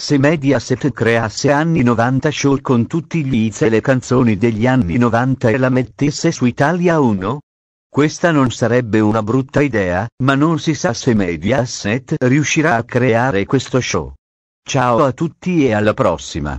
Se Mediaset creasse anni 90 show con tutti gli hits e le canzoni degli anni 90 e la mettesse su Italia 1? Questa non sarebbe una brutta idea, ma non si sa se Mediaset riuscirà a creare questo show. Ciao a tutti e alla prossima.